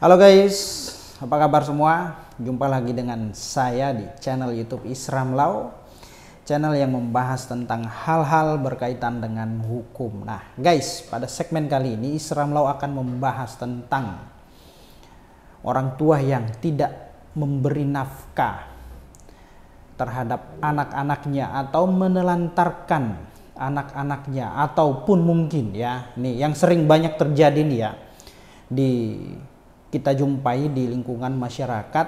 Halo guys, apa kabar semua? Jumpa lagi dengan saya di channel YouTube Isram Lau. Channel yang membahas tentang hal-hal berkaitan dengan hukum. Nah, guys, pada segmen kali ini Isram Lau akan membahas tentang orang tua yang tidak memberi nafkah terhadap anak-anaknya atau menelantarkan anak-anaknya ataupun mungkin ya nih yang sering banyak terjadi nih ya di kita jumpai di lingkungan masyarakat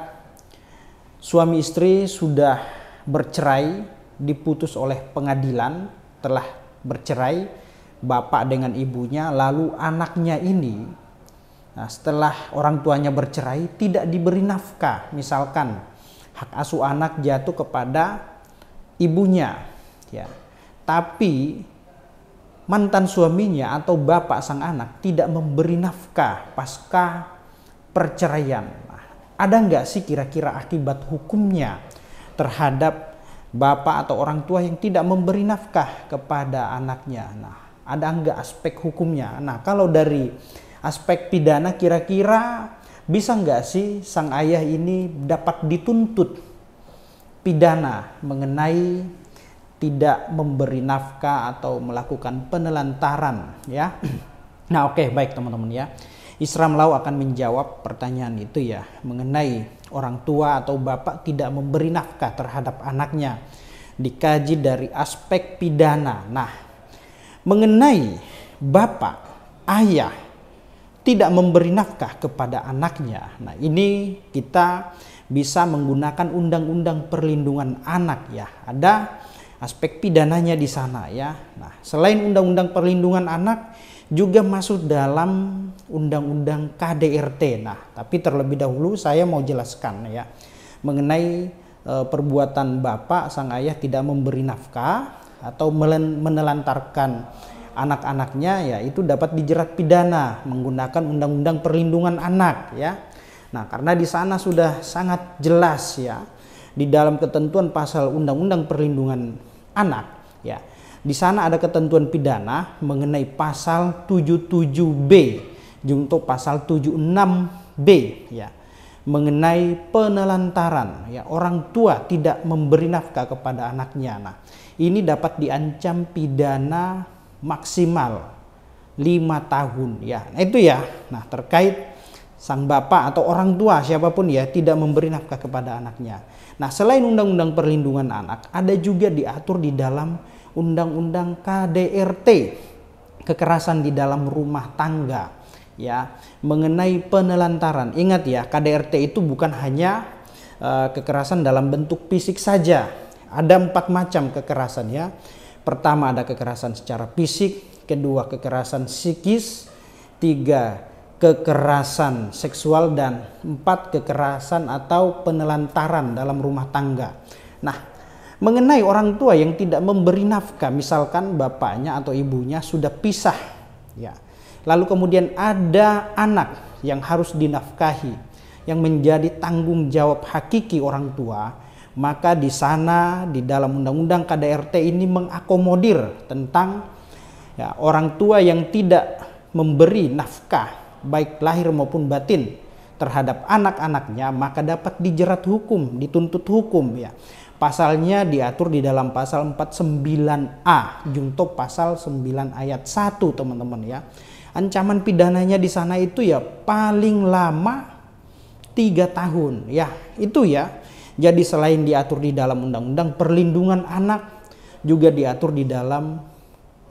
suami istri sudah bercerai diputus oleh pengadilan telah bercerai bapak dengan ibunya lalu anaknya ini nah setelah orang tuanya bercerai tidak diberi nafkah misalkan hak asuh anak jatuh kepada ibunya ya tapi mantan suaminya atau bapak sang anak tidak memberi nafkah pasca perceraian. Ada nggak sih kira-kira akibat hukumnya terhadap bapak atau orang tua yang tidak memberi nafkah kepada anaknya? Nah, ada nggak aspek hukumnya? Nah, kalau dari aspek pidana kira-kira bisa nggak sih sang ayah ini dapat dituntut pidana mengenai tidak memberi nafkah atau melakukan penelantaran ya. Nah, oke okay, baik teman-teman ya. Isram Lau akan menjawab pertanyaan itu ya mengenai orang tua atau bapak tidak memberi nafkah terhadap anaknya dikaji dari aspek pidana. Nah, mengenai bapak, ayah tidak memberi nafkah kepada anaknya. Nah, ini kita bisa menggunakan undang-undang perlindungan anak ya. Ada aspek pidananya di sana ya. Nah, selain undang-undang perlindungan anak juga masuk dalam undang-undang KDRT. Nah, tapi terlebih dahulu saya mau jelaskan ya mengenai e, perbuatan bapak sang ayah tidak memberi nafkah atau menelantarkan anak-anaknya ya itu dapat dijerat pidana menggunakan undang-undang perlindungan anak ya. Nah, karena di sana sudah sangat jelas ya di dalam ketentuan pasal undang-undang perlindungan anak ya di sana ada ketentuan pidana mengenai pasal 77B junto pasal 76B ya mengenai penelantaran ya orang tua tidak memberi nafkah kepada anaknya. Nah, ini dapat diancam pidana maksimal 5 tahun ya. Nah, itu ya. Nah, terkait sang bapak atau orang tua siapapun ya tidak memberi nafkah kepada anaknya. Nah, selain undang-undang perlindungan anak, ada juga diatur di dalam undang-undang KDRT kekerasan di dalam rumah tangga ya mengenai penelantaran. Ingat ya, KDRT itu bukan hanya uh, kekerasan dalam bentuk fisik saja. Ada empat macam kekerasan ya. Pertama ada kekerasan secara fisik, kedua kekerasan psikis, tiga kekerasan seksual dan empat kekerasan atau penelantaran dalam rumah tangga. Nah, mengenai orang tua yang tidak memberi nafkah, misalkan bapaknya atau ibunya sudah pisah, ya. Lalu kemudian ada anak yang harus dinafkahi, yang menjadi tanggung jawab hakiki orang tua, maka di sana di dalam undang-undang KDRT ini mengakomodir tentang ya, orang tua yang tidak memberi nafkah baik lahir maupun batin terhadap anak-anaknya maka dapat dijerat hukum, dituntut hukum ya. Pasalnya diatur di dalam pasal 49A, junto pasal 9 ayat 1 teman-teman ya. Ancaman pidananya di sana itu ya paling lama 3 tahun ya, itu ya. Jadi selain diatur di dalam undang-undang perlindungan anak juga diatur di dalam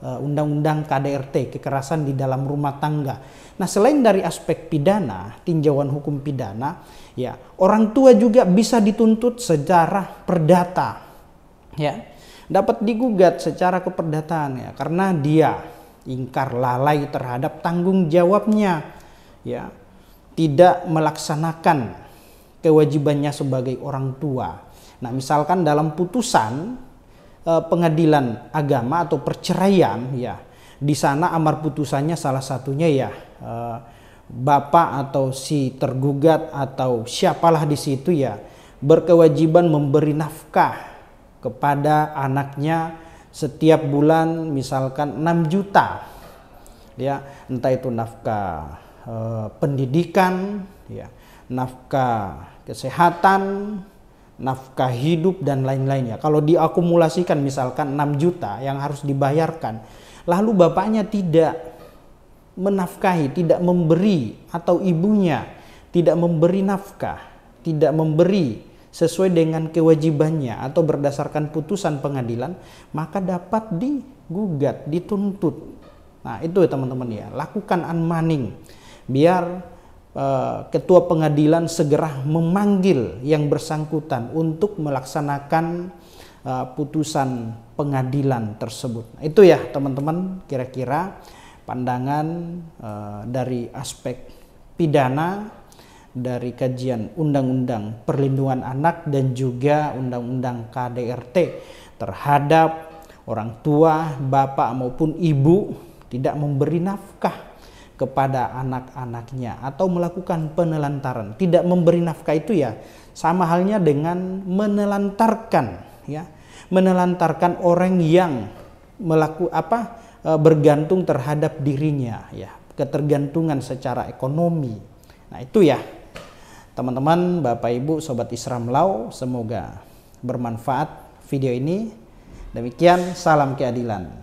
Eh, Undang-Undang KDRT, kekerasan di dalam rumah tangga. Nah, selain dari aspek pidana, tinjauan hukum pidana, ya, orang tua juga bisa dituntut secara perdata. Ya. Dapat digugat secara keperdataan ya karena dia ingkar lalai terhadap tanggung jawabnya. Ya. Tidak melaksanakan kewajibannya sebagai orang tua. Nah, misalkan dalam putusan Eh, pengadilan agama atau perceraian ya di sana amar putusannya salah satunya ya eh, bapak atau si tergugat atau siapalah di situ ya berkewajiban memberi nafkah kepada anaknya setiap bulan misalkan 6 juta ya entah itu nafkah eh, pendidikan ya nafkah kesehatan nafkah hidup dan lain lain ya Kalau diakumulasikan misalkan 6 juta yang harus dibayarkan, lalu bapaknya tidak menafkahi, tidak memberi atau ibunya tidak memberi nafkah, tidak memberi sesuai dengan kewajibannya atau berdasarkan putusan pengadilan, maka dapat digugat, dituntut. Nah, itu ya teman-teman ya, lakukan unmanning biar Eh, ketua pengadilan segera memanggil yang bersangkutan untuk melaksanakan eh, putusan pengadilan tersebut. Nah, itu ya teman-teman kira-kira pandangan eh, dari aspek pidana dari kajian undang-undang perlindungan anak dan juga undang-undang KDRT terhadap orang tua, bapak maupun ibu tidak memberi nafkah kepada anak-anaknya atau melakukan penelantaran. Tidak memberi nafkah itu ya sama halnya dengan menelantarkan ya. Menelantarkan orang yang melaku apa e, bergantung terhadap dirinya ya, ketergantungan secara ekonomi. Nah, itu ya. Teman-teman, Bapak Ibu, sobat Islam Lau, semoga bermanfaat video ini. Demikian salam keadilan.